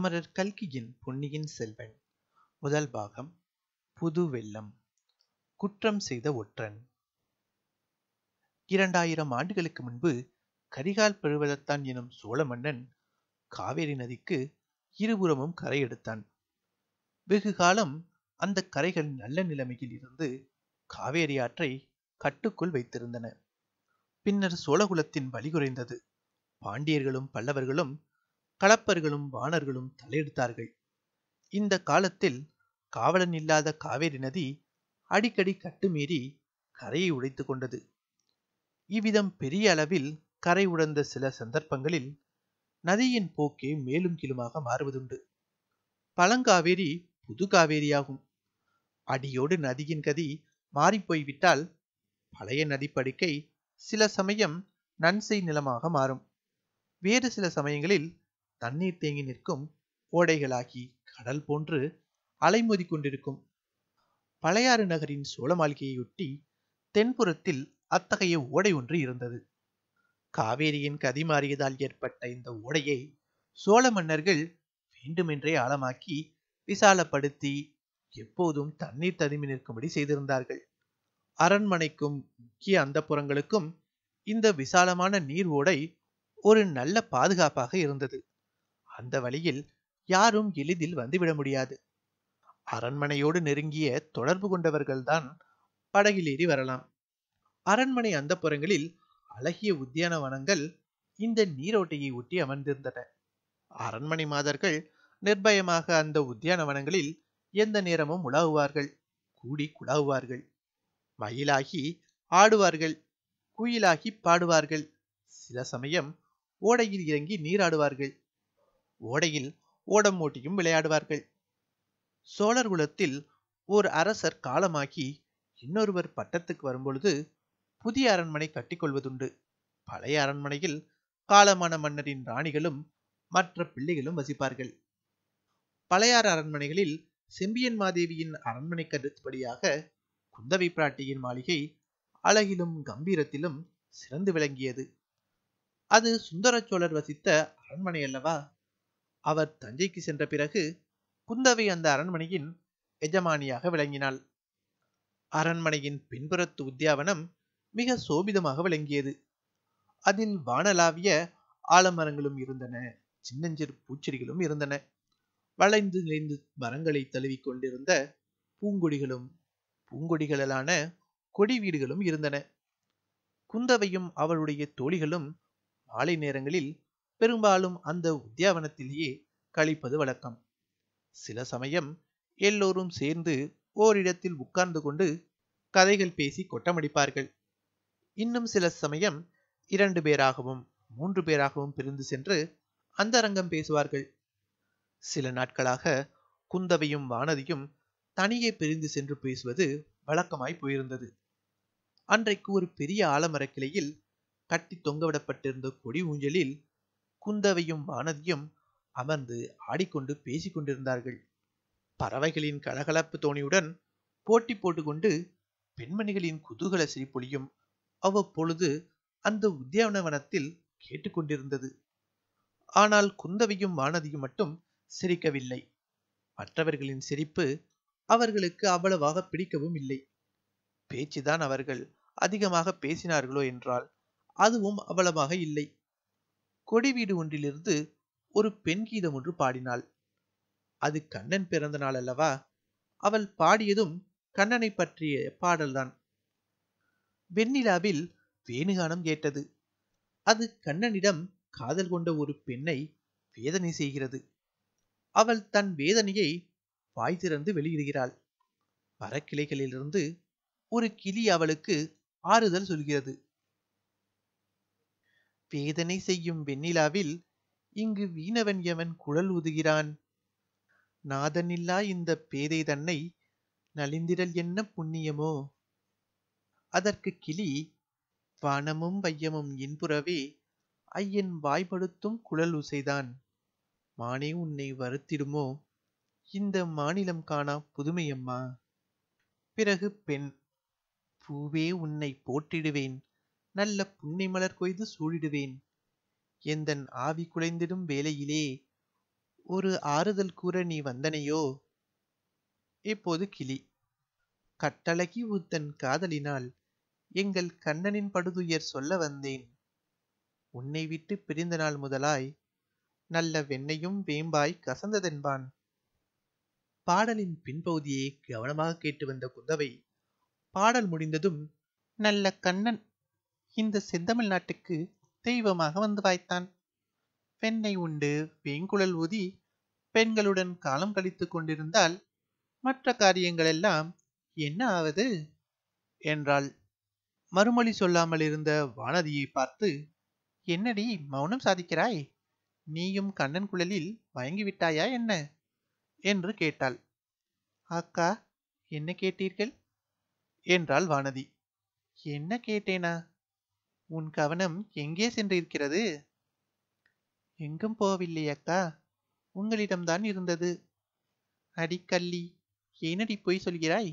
அமரர் கல்கியின் பொன்னியின் செல்வன் முதல் பாகம் புது வெள்ளம் குற்றம் செய்த ஒற்றன் இரண்டாயிரம் ஆண்டுகளுக்கு முன்பு கரிகால் பழுவதத்தான் எனும் சோழ மன்னன் காவேரி நதிக்கு இருபுறமும் கரை எடுத்தான் வெகு காலம் அந்த கரைகள் நல்ல நிலைமையில் இருந்து காவேரி ஆற்றை கட்டுக்குள் வைத்திருந்தன பின்னர் சோழகுலத்தின் வலிகுறைந்தது பாண்டியர்களும் பல்லவர்களும் களப்பர்களும் வாணர்களும் தலையெடுத்தார்கள் இந்த காலத்தில் காவலன் இல்லாத காவேரி நதி அடிக்கடி கட்டுமீறி கரையை உடைத்து கொண்டது இவ்விதம் பெரிய அளவில் கரை உடந்த சில சந்தர்ப்பங்களில் நதியின் போக்கே மேலும் கீழுமாக மாறுவதுண்டு பழங்காவேரி புது காவேரியாகும் அடியோடு நதியின் கதி மாறிப்போய்விட்டால் பழைய நதிப்படுக்கை சில சமயம் நன்செய் நிலமாக மாறும் வேறு சில சமயங்களில் தண்ணீர் தேங்கி நிற்கும் ஓடைகளாகி கடல் போன்று அலைமோதி கொண்டிருக்கும் பழையாறு நகரின் சோழ மாளிகையொட்டி தென்புறத்தில் அத்தகைய ஓடை ஒன்று இருந்தது காவேரியின் கதி மாறியதால் ஏற்பட்ட இந்த ஓடையை சோழ மன்னர்கள் வேண்டுமென்றே ஆழமாக்கி விசாலப்படுத்தி எப்போதும் தண்ணீர் ததுமி நிற்கும்படி செய்திருந்தார்கள் அரண்மனைக்கும் முக்கிய அந்தப்புறங்களுக்கும் இந்த விசாலமான நீர் ஓடை ஒரு நல்ல பாதுகாப்பாக இருந்தது அந்த வழியில் யாரும் எளிதில் வந்துவிட முடியாது அரண்மனையோடு நெருங்கிய தொடர்பு கொண்டவர்கள்தான் படகிலேறி வரலாம் அரண்மனை அந்தப்புறங்களில் அழகிய உத்தியானவனங்கள் இந்த நீரோட்டையை ஒட்டி அமர்ந்திருந்தன அரண்மனை மாதர்கள் நிர்பயமாக அந்த உத்தியானவனங்களில் எந்த நேரமும் உலாவுவார்கள் கூடி குழாவுவார்கள் மயிலாகி ஆடுவார்கள் குயிலாகி பாடுவார்கள் சில சமயம் ஓடையில் இறங்கி நீராடுவார்கள் ஓடையில் ஓடம் ஓட்டியும் விளையாடுவார்கள் சோழர் குலத்தில் ஓர் அரசர் காலமாகி இன்னொருவர் பட்டத்துக்கு வரும்பொழுது புதிய அரண்மனை கட்டிக்கொள்வதுண்டு பழைய அரண்மனையில் காலமான மன்னரின் ராணிகளும் மற்ற பிள்ளைகளும் வசிப்பார்கள் பழையார் அரண்மனைகளில் செம்பியன் மாதேவியின் அரண்மனை கருத்துப்படியாக குந்தவை பிராட்டியின் மாளிகை அழகிலும் கம்பீரத்திலும் சிறந்து விளங்கியது அது சுந்தர சோழர் வசித்த அரண்மனை அல்லவா அவர் தஞ்சைக்கு சென்ற பிறகு குந்தவை அந்த அரண்மனையின் எஜமானியாக விளங்கினாள் அரண்மனையின் பின்புறத்து உத்தியாவனம் மிக சோபிதமாக விளங்கியது அதன் வானலாவிய ஆலமரங்களும் இருந்தன சின்னஞ்சிறு பூச்செடிகளும் இருந்தன வளைந்து நிறைந்து மரங்களை தழுவி கொண்டிருந்த பூங்கொடிகளும் பூங்கொடிகளான கொடி வீடுகளும் இருந்தன குந்தவையும் அவளுடைய தோழிகளும் மாலை நேரங்களில் பெரும்பாலும் அந்த உத்தியாவனத்திலேயே கழிப்பது வழக்கம் சில சமயம் எல்லோரும் சேர்ந்து ஓரிடத்தில் உட்கார்ந்து கொண்டு கதைகள் பேசி கொட்டமடிப்பார்கள் இன்னும் சில சமயம் இரண்டு பேராகவும் மூன்று பேராகவும் பிரிந்து சென்று அந்தரங்கம் பேசுவார்கள் சில நாட்களாக குந்தவையும் வானதியும் தனியே பிரிந்து சென்று பேசுவது வழக்கமாய் போயிருந்தது அன்றைக்கு ஒரு பெரிய ஆலமரக்கிளையில் கட்டி தொங்கவிடப்பட்டிருந்த கொடி ஊஞ்சலில் குந்தவையும் வானதியும் அமர்ந்து ஆடிக்கொண்டு பேசிக் கொண்டிருந்தார்கள் பறவைகளின் கலகலப்பு தோணியுடன் போட்டி போட்டுக்கொண்டு பெண்மணிகளின் குதூகல சிரிப்பொழியும் அவ்வப்பொழுது அந்த உத்தியானவனத்தில் கேட்டுக்கொண்டிருந்தது ஆனால் குந்தவையும் வானதியும் மட்டும் சிரிக்கவில்லை மற்றவர்களின் சிரிப்பு அவர்களுக்கு அவ்வளவாக பிடிக்கவும் இல்லை பேச்சுதான் அவர்கள் அதிகமாக பேசினார்களோ என்றால் அதுவும் அவ்வளவாக இல்லை கொடி வீடு ஒன்றிலிருந்து ஒரு பெண் கீதம் ஒன்று பாடினாள் அது கண்ணன் பிறந்த நாள் அல்லவா அவள் பாடியதும் கண்ணனை பற்றிய பாடல்தான் வெண்ணிலாவில் வேணுகானம் கேட்டது அது கண்ணனிடம் காதல் கொண்ட ஒரு பெண்ணை வேதனை செய்கிறது அவள் தன் வேதனையை வாய் திறந்து வெளியிடுகிறாள் மரக்கிளைகளிலிருந்து ஒரு கிளி அவளுக்கு ஆறுதல் சொல்கிறது வேதனை செய்யும் வெண்ணிலாவில் இங்கு வீணவன் எவன் குழல் உதுகிறான் நாதனில்லா இந்த பேதை தன்னை நலிந்திரல் என்ன புண்ணியமோ அதற்கு கிளி வானமும் வையமும் இன்புறவே ஐயன் வாய்படுத்தும் குழல் உசைதான் மானே உன்னை வருத்திடுமோ இந்த மாநிலம் காணா புதுமையம்மா பிறகு பெண் பூவே உன்னை போட்டிடுவேன் நல்ல மலர் கொய்து சூழிடுவேன் எந்தன் ஆவி குலைந்திடும் வேலையிலே ஒரு ஆறுதல் கூற நீ வந்தனையோ இப்போது கிளி கட்டழகி உத்தன் காதலினால் எங்கள் கண்ணனின் படுதுயர் சொல்ல வந்தேன் உன்னை விட்டு பிரிந்த நாள் முதலாய் நல்ல வெண்ணையும் வேம்பாய் கசந்ததென்பான் பாடலின் பின்பகுதியை கவனமாக கேட்டு வந்த குந்தவை பாடல் முடிந்ததும் நல்ல கண்ணன் இந்த செந்தமிழ்நாட்டுக்கு நாட்டுக்கு தெய்வமாக வந்து வாய்த்தான் பெண்ணை உண்டு வேங்குழல் ஊதி பெண்களுடன் காலம் கழித்து கொண்டிருந்தால் மற்ற காரியங்களெல்லாம் என்ன ஆவது என்றாள் மறுமொழி சொல்லாமல் இருந்த வானதியை பார்த்து என்னடி மௌனம் சாதிக்கிறாய் நீயும் கண்ணன் குழலில் மயங்கிவிட்டாயா என்ன என்று கேட்டாள் அக்கா என்ன கேட்டீர்கள் என்றாள் வானதி என்ன கேட்டேனா உன் கவனம் எங்கே சென்றிருக்கிறது எங்கும் போவில்லை அக்கா உங்களிடம்தான் இருந்தது அடிக்கல்லி ஏனடி பொய் சொல்கிறாய்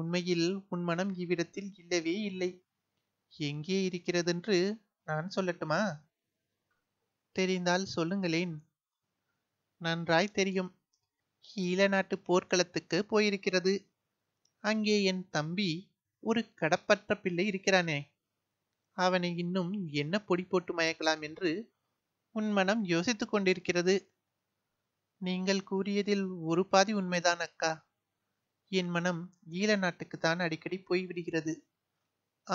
உண்மையில் உன் மனம் இவ்விடத்தில் இல்லவே இல்லை எங்கே இருக்கிறதென்று நான் சொல்லட்டுமா தெரிந்தால் சொல்லுங்களேன் நன்றாய் தெரியும் ஈழ நாட்டு போர்க்களத்துக்கு போயிருக்கிறது அங்கே என் தம்பி ஒரு கடப்பற்ற பிள்ளை இருக்கிறானே அவனை இன்னும் என்ன பொடி போட்டு மயக்கலாம் என்று உன் மனம் யோசித்துக் கொண்டிருக்கிறது நீங்கள் கூறியதில் ஒரு பாதி உண்மைதான் அக்கா என் மனம் ஈழ நாட்டுக்குத்தான் அடிக்கடி போய்விடுகிறது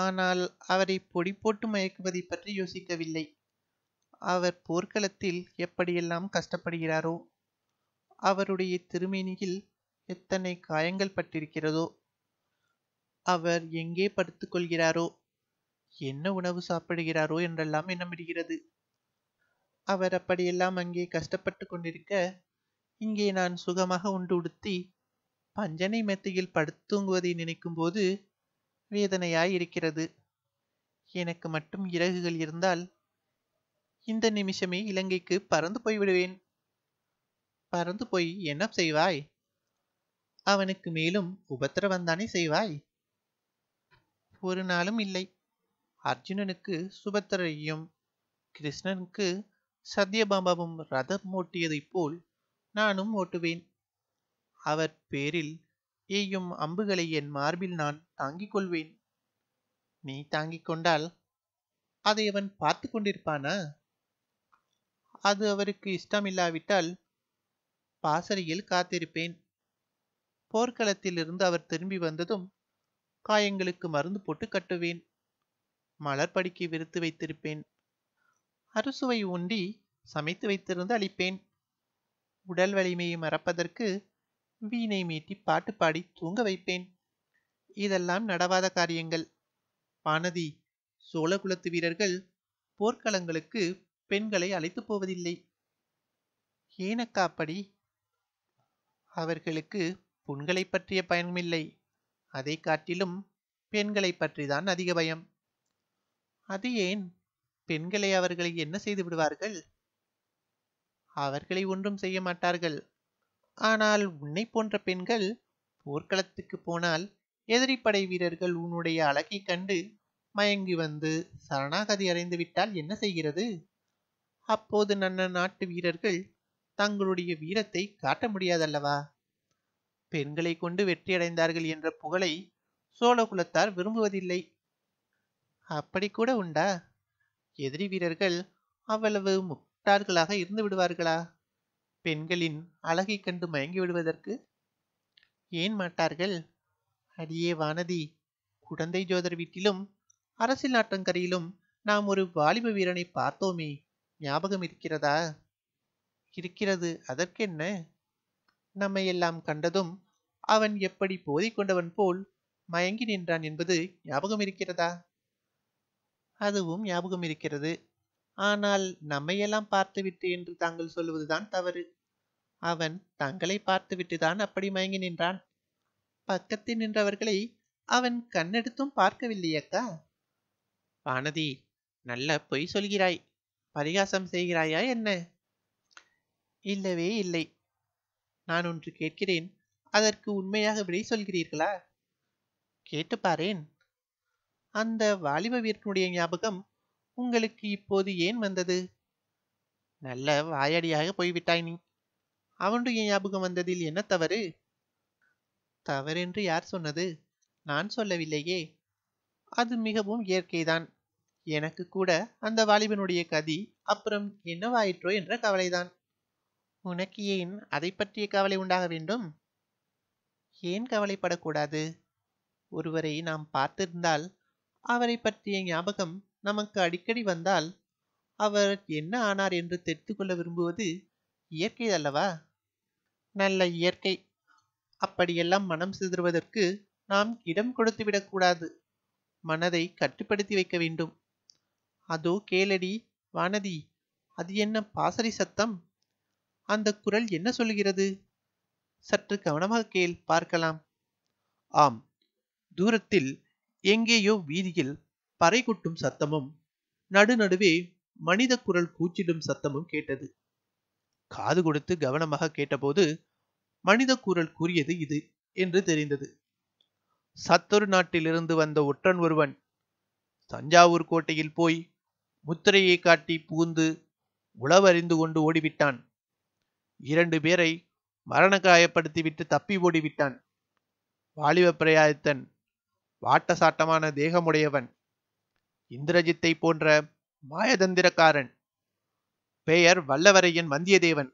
ஆனால் அவரை பொடி போட்டு மயக்குவதை பற்றி யோசிக்கவில்லை அவர் போர்க்களத்தில் எப்படியெல்லாம் கஷ்டப்படுகிறாரோ அவருடைய திருமேனியில் எத்தனை காயங்கள் பட்டிருக்கிறதோ அவர் எங்கே படுத்துக்கொள்கிறாரோ என்ன உணவு சாப்பிடுகிறாரோ என்றெல்லாம் எண்ணமிடுகிறது அவர் அப்படியெல்லாம் அங்கே கஷ்டப்பட்டு கொண்டிருக்க இங்கே நான் சுகமாக உண்டு உடுத்தி பஞ்சனை மெத்தையில் நினைக்கும் நினைக்கும்போது வேதனையாய் இருக்கிறது எனக்கு மட்டும் இறகுகள் இருந்தால் இந்த நிமிஷமே இலங்கைக்கு பறந்து போய்விடுவேன் பறந்து போய் என்ன செய்வாய் அவனுக்கு மேலும் உபத்திரவந்தானே செய்வாய் ஒரு நாளும் இல்லை அர்ஜுனனுக்கு சுபத்திரையும் கிருஷ்ணனுக்கு சத்யபாபாவும் ரதம் ஓட்டியதைப் போல் நானும் ஓட்டுவேன் அவர் பேரில் எய்யும் அம்புகளை என் மார்பில் நான் தாங்கிக் கொள்வேன் நீ தாங்கிக் கொண்டால் அதை அவன் பார்த்து கொண்டிருப்பானா அது அவருக்கு இஷ்டமில்லாவிட்டால் பாசறையில் காத்திருப்பேன் போர்க்களத்திலிருந்து அவர் திரும்பி வந்ததும் காயங்களுக்கு மருந்து போட்டு கட்டுவேன் மலர்படிக்கு விருத்து வைத்திருப்பேன் அறுசுவை உண்டி சமைத்து வைத்திருந்து அளிப்பேன் உடல் வலிமையை மறப்பதற்கு வீணை மீட்டி பாட்டு பாடி தூங்க வைப்பேன் இதெல்லாம் நடவாத காரியங்கள் வானதி சோழகுலத்து வீரர்கள் போர்க்களங்களுக்கு பெண்களை அழைத்து போவதில்லை ஏனக்கா அப்படி அவர்களுக்கு புண்களை பற்றிய பயமில்லை அதை காட்டிலும் பெண்களை பற்றிதான் அதிக பயம் அது ஏன் பெண்களை அவர்களை என்ன செய்து விடுவார்கள் அவர்களை ஒன்றும் செய்ய மாட்டார்கள் ஆனால் உன்னை போன்ற பெண்கள் போர்க்களத்துக்கு போனால் எதிரிப்படை வீரர்கள் உன்னுடைய அழகை கண்டு மயங்கி வந்து சரணாகதி அடைந்து விட்டால் என்ன செய்கிறது அப்போது நன்ன நாட்டு வீரர்கள் தங்களுடைய வீரத்தை காட்ட முடியாதல்லவா பெண்களை கொண்டு வெற்றியடைந்தார்கள் என்ற புகழை சோழகுலத்தார் விரும்புவதில்லை அப்படி கூட உண்டா எதிரி வீரர்கள் அவ்வளவு முட்டார்களாக இருந்து விடுவார்களா பெண்களின் அழகை கண்டு மயங்கி விடுவதற்கு ஏன் மாட்டார்கள் அடியே வானதி குடந்தை ஜோதர் வீட்டிலும் அரசியல் நாட்டங்கரையிலும் நாம் ஒரு வாலிப வீரனை பார்த்தோமே ஞாபகம் இருக்கிறதா இருக்கிறது அதற்கென்ன நம்மை எல்லாம் கண்டதும் அவன் எப்படி போதிக்கொண்டவன் போல் மயங்கி நின்றான் என்பது ஞாபகம் இருக்கிறதா அதுவும் ஞாபகம் இருக்கிறது ஆனால் நம்மையெல்லாம் பார்த்துவிட்டு என்று தாங்கள் சொல்வதுதான் தவறு அவன் தங்களை பார்த்துவிட்டு தான் அப்படி மயங்கி நின்றான் பக்கத்தில் நின்றவர்களை அவன் கண்ணெடுத்தும் பார்க்கவில்லையக்கா வானதி நல்ல பொய் சொல்கிறாய் பரிகாசம் செய்கிறாயா என்ன இல்லவே இல்லை நான் ஒன்று கேட்கிறேன் அதற்கு உண்மையாக விடை சொல்கிறீர்களா கேட்டுப்பாரேன் பாரேன் அந்த வாலிப வீரனுடைய ஞாபகம் உங்களுக்கு இப்போது ஏன் வந்தது நல்ல வாயடியாக போய்விட்டாய் நீ அவனுடைய ஞாபகம் வந்ததில் என்ன தவறு தவறென்று யார் சொன்னது நான் சொல்லவில்லையே அது மிகவும் இயற்கைதான் எனக்கு கூட அந்த வாலிபனுடைய கதி அப்புறம் என்னவாயிற்றோ என்ற கவலைதான் உனக்கு ஏன் அதை பற்றிய கவலை உண்டாக வேண்டும் ஏன் கவலைப்படக்கூடாது ஒருவரை நாம் பார்த்திருந்தால் அவரை பற்றிய ஞாபகம் நமக்கு அடிக்கடி வந்தால் அவர் என்ன ஆனார் என்று தெரிந்து கொள்ள விரும்புவது இயற்கை அல்லவா நல்ல இயற்கை அப்படியெல்லாம் மனம் சிதறுவதற்கு நாம் இடம் கொடுத்து விடக்கூடாது மனதை கட்டுப்படுத்தி வைக்க வேண்டும் அதோ கேளடி வானதி அது என்ன பாசறை சத்தம் அந்த குரல் என்ன சொல்கிறது சற்று கவனமாக கேள் பார்க்கலாம் ஆம் தூரத்தில் எங்கேயோ வீதியில் பறை கொட்டும் சத்தமும் நடுநடுவே மனித குரல் கூச்சிடும் சத்தமும் கேட்டது காது கொடுத்து கவனமாக கேட்டபோது மனித குரல் கூறியது இது என்று தெரிந்தது சத்தொரு நாட்டிலிருந்து வந்த ஒற்றன் ஒருவன் தஞ்சாவூர் கோட்டையில் போய் முத்திரையை காட்டி புகுந்து உளவறிந்து கொண்டு ஓடிவிட்டான் இரண்டு பேரை மரண காயப்படுத்திவிட்டு தப்பி ஓடிவிட்டான் வாலிப பிரயாயத்தன் வாட்டசாட்டமான தேகமுடையவன் இந்திரஜித்தை போன்ற மாயதந்திரக்காரன் பெயர் வல்லவரையன் வந்தியத்தேவன்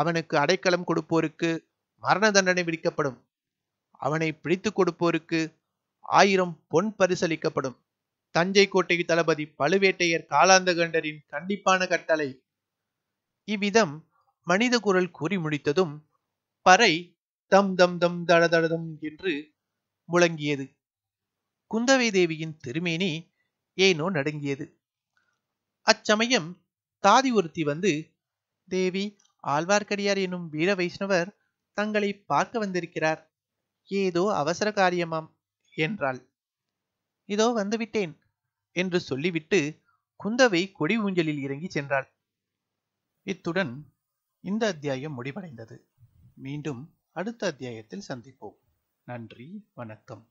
அவனுக்கு அடைக்கலம் கொடுப்போருக்கு மரண தண்டனை விதிக்கப்படும் அவனை பிடித்து கொடுப்போருக்கு ஆயிரம் பொன் பரிசளிக்கப்படும் தஞ்சை கோட்டை தளபதி பழுவேட்டையர் காலாந்தகண்டரின் கண்டிப்பான கட்டளை இவ்விதம் மனித குரல் கூறி முடித்ததும் பறை தம் தம் தம் தடதடதம் என்று முழங்கியது குந்தவை தேவியின் திருமேனி ஏனோ நடுங்கியது அச்சமயம் தாதி ஒருத்தி வந்து தேவி ஆழ்வார்க்கடியார் எனும் வீர வைஷ்ணவர் தங்களை பார்க்க வந்திருக்கிறார் ஏதோ அவசர காரியமாம் என்றாள் இதோ வந்துவிட்டேன் என்று சொல்லிவிட்டு குந்தவை கொடி ஊஞ்சலில் இறங்கி சென்றாள் இத்துடன் இந்த அத்தியாயம் முடிவடைந்தது மீண்டும் அடுத்த அத்தியாயத்தில் சந்திப்போம் நன்றி வணக்கம்